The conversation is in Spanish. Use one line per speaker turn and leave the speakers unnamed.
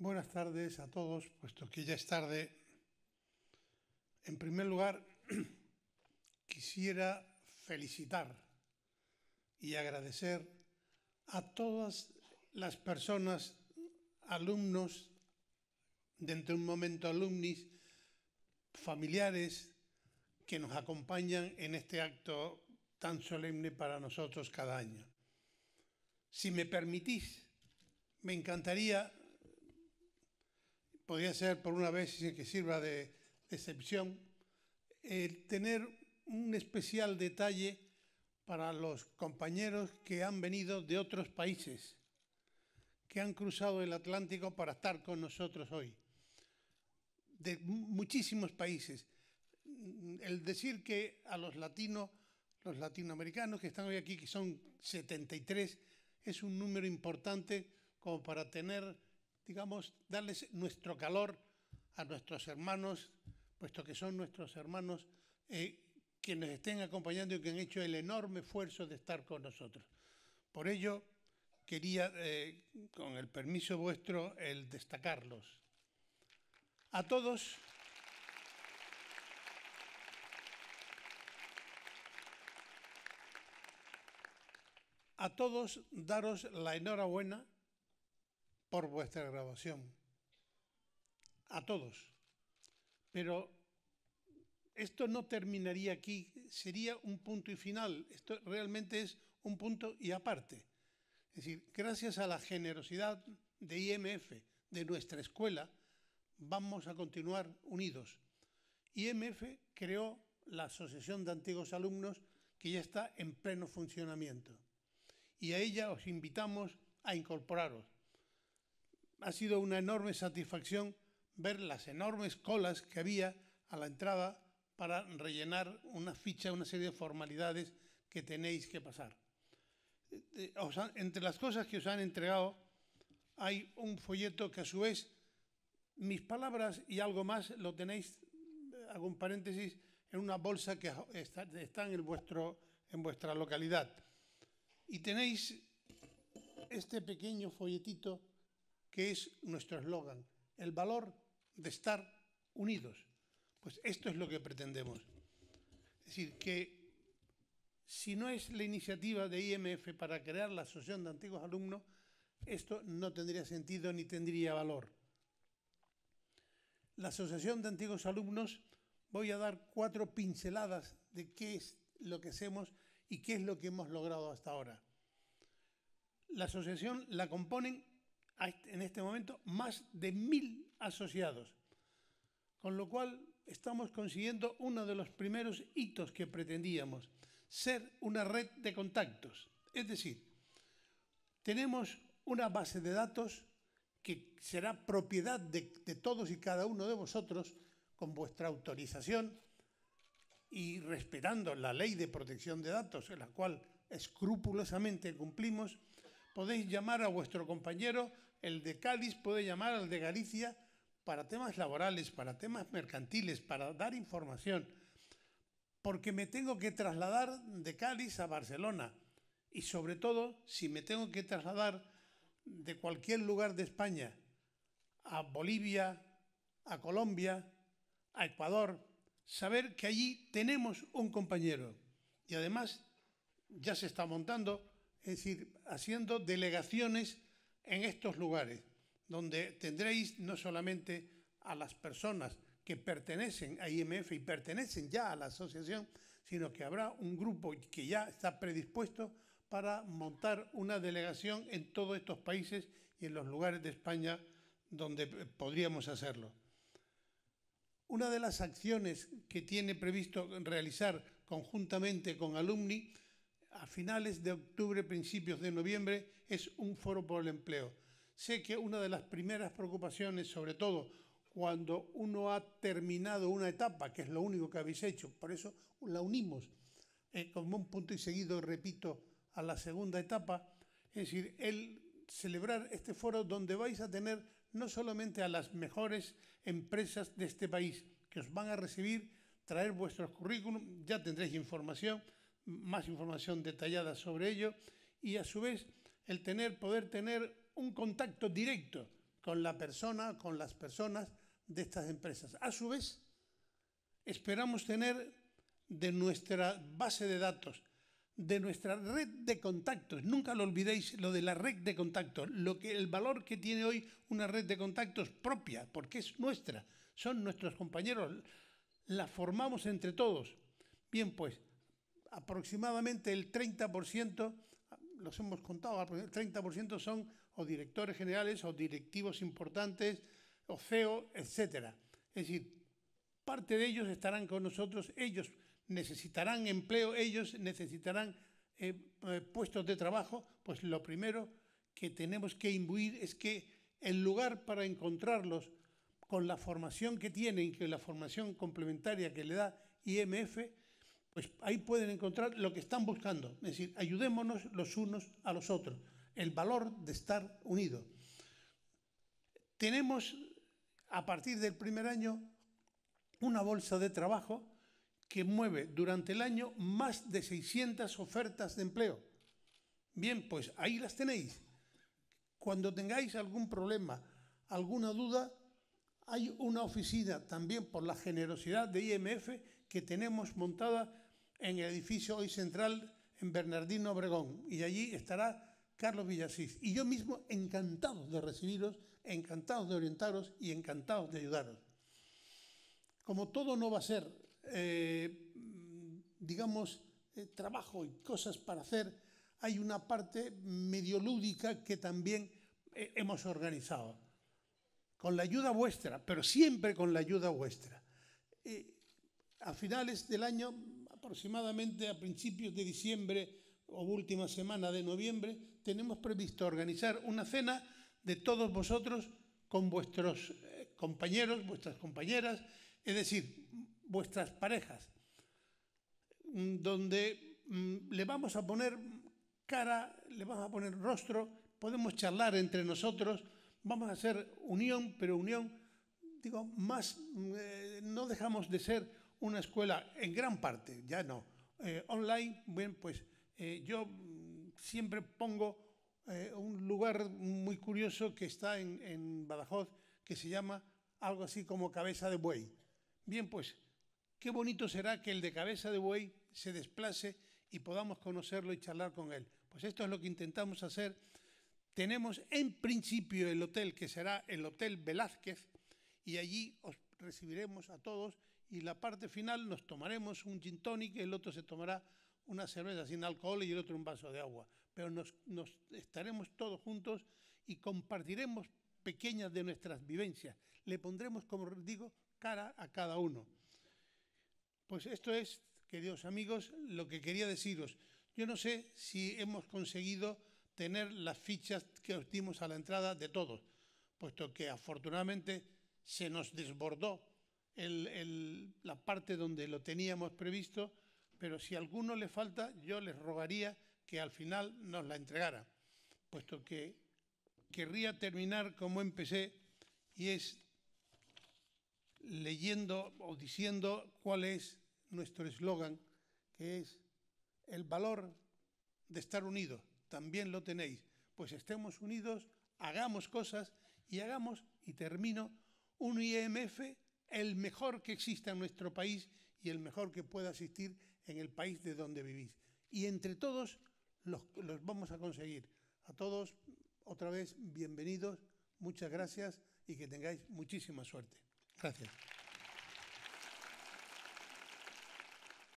Buenas tardes a todos, puesto que ya es tarde. En primer lugar, quisiera felicitar y agradecer a todas las personas, alumnos, dentro de un momento alumnis, familiares, que nos acompañan en este acto tan solemne para nosotros cada año. Si me permitís, me encantaría podría ser por una vez que sirva de, excepción, el tener un especial detalle para los compañeros que han venido de otros países, que han cruzado el Atlántico para estar con nosotros hoy, de muchísimos países. El decir que a los latinos, los latinoamericanos que están hoy aquí, que son 73, es un número importante como para tener digamos, darles nuestro calor a nuestros hermanos, puesto que son nuestros hermanos eh, quienes estén acompañando y que han hecho el enorme esfuerzo de estar con nosotros. Por ello, quería, eh, con el permiso vuestro, el destacarlos. A todos, a todos daros la enhorabuena por vuestra grabación. A todos. Pero esto no terminaría aquí, sería un punto y final. Esto realmente es un punto y aparte. Es decir, gracias a la generosidad de IMF, de nuestra escuela, vamos a continuar unidos. IMF creó la Asociación de Antiguos Alumnos que ya está en pleno funcionamiento. Y a ella os invitamos a incorporaros. Ha sido una enorme satisfacción ver las enormes colas que había a la entrada para rellenar una ficha, una serie de formalidades que tenéis que pasar. Eh, eh, entre las cosas que os han entregado hay un folleto que a su vez, mis palabras y algo más, lo tenéis, eh, hago un paréntesis, en una bolsa que está, en en, vuestro, en vuestra localidad. Y tenéis este pequeño folletito que es nuestro eslogan, el valor de estar unidos. Pues esto es lo que pretendemos. Es decir, que si no es la iniciativa de IMF para crear la Asociación de Antiguos Alumnos, esto no tendría sentido ni tendría valor. La Asociación de Antiguos Alumnos, voy a dar cuatro pinceladas de qué es lo que hacemos y qué es lo que hemos logrado hasta ahora. La asociación la componen en este momento más de mil asociados, con lo cual estamos consiguiendo uno de los primeros hitos que pretendíamos, ser una red de contactos. Es decir, tenemos una base de datos que será propiedad de, todos y cada uno de vosotros con vuestra autorización y respetando la ley de protección de datos, en la cual escrupulosamente cumplimos, podéis llamar a vuestro compañero el de Cádiz puede llamar al de Galicia para temas laborales, para temas mercantiles, para dar información, porque me tengo que trasladar de Cádiz a Barcelona y sobre todo si me tengo que trasladar de cualquier lugar de España a Bolivia, a Colombia, a Ecuador, saber que allí tenemos un compañero y además ya se está montando, es decir, haciendo delegaciones en estos lugares, donde tendréis no solamente a las personas que pertenecen a IMF y pertenecen ya a la asociación, sino que habrá un grupo que ya está predispuesto para montar una delegación en todos estos países y en los lugares de España donde podríamos hacerlo. Una de las acciones que tiene previsto realizar conjuntamente con alumni a finales de octubre, principios de noviembre, es un foro por el empleo. Sé que una de las primeras preocupaciones, sobre todo cuando uno ha terminado una etapa, que es lo único que habéis hecho, por eso la unimos eh, como un punto y seguido, repito, a la segunda etapa, es decir, el celebrar este foro donde vais a tener no solamente a las mejores empresas de este país, que os van a recibir, traer vuestros currículum, ya tendréis información, más información detallada sobre ello y a su vez el tener, poder tener un contacto directo con la persona, con las personas de estas empresas. A su vez, esperamos tener de nuestra base de datos, de nuestra red de contactos, nunca lo olvidéis, lo de la red de contactos, lo que, el valor que tiene hoy una red de contactos propia, porque es nuestra, son nuestros compañeros, la formamos entre todos. Bien, pues aproximadamente el 30%, los hemos contado, el 30% son o directores generales o directivos importantes o CEO, etc. Es decir, parte de ellos estarán con nosotros, ellos necesitarán empleo, ellos necesitarán eh, eh, puestos de trabajo, pues lo primero que tenemos que imbuir es que el lugar para encontrarlos con la formación que tienen, que la formación complementaria que le da IMF, pues ahí pueden encontrar lo que están buscando. Es decir, ayudémonos los unos a los otros. El valor de estar unidos. Tenemos a partir del primer año una bolsa de trabajo que mueve durante el año más de 600 ofertas de empleo. Bien, pues ahí las tenéis. Cuando tengáis algún problema, alguna duda, hay una oficina también por la generosidad de IMF que tenemos montada en el edificio hoy central en Bernardino Obregón. Y allí estará Carlos Villasís. Y yo mismo encantado de recibiros, encantados de orientaros y encantados de ayudaros. Como todo no va a ser, eh, digamos, eh, trabajo y cosas para hacer, hay una parte medio lúdica que también eh, hemos organizado. Con la ayuda vuestra, pero siempre con la ayuda vuestra a finales del año, aproximadamente a principios de diciembre o última semana de noviembre, tenemos previsto organizar una cena de todos vosotros con vuestros eh, compañeros, vuestras compañeras, es decir, vuestras parejas, mm, donde mm, le vamos a poner cara, le vamos a poner rostro, podemos charlar entre nosotros, vamos a hacer unión, pero unión, digo, más, mm, eh, no dejamos de ser una escuela en gran parte, ya no, eh, online, bien, pues eh, yo mm, siempre pongo eh, un lugar muy curioso que está en, en Badajoz, que se llama algo así como cabeza de buey. Bien, pues qué bonito será que el de cabeza de buey se desplace y podamos conocerlo y charlar con él. Pues esto es lo que intentamos hacer. Tenemos en principio el hotel que será el Hotel Velázquez y allí os recibiremos a todos y la parte final nos tomaremos un gin tonic, el otro se tomará una cerveza sin alcohol y el otro un vaso de agua. Pero nos, estaremos todos juntos y compartiremos pequeñas de nuestras vivencias. Le pondremos, como digo, cara a cada uno. Pues esto es, queridos amigos, lo que quería deciros. Yo no sé si hemos conseguido tener las fichas que os dimos a la entrada de todos, puesto que afortunadamente se nos desbordó la parte donde lo teníamos previsto, pero si alguno le falta, yo les rogaría que al final nos la entregara, puesto que querría terminar como empecé y es leyendo o diciendo cuál es nuestro eslogan, que es el valor de estar unidos, también lo tenéis. Pues estemos unidos, hagamos cosas y hagamos, y termino, un IMF el mejor que exista en nuestro país y el mejor que pueda existir en el país de donde vivís. Y entre todos los, los vamos a conseguir. A todos, otra vez, bienvenidos, muchas gracias y que tengáis muchísima suerte. Gracias.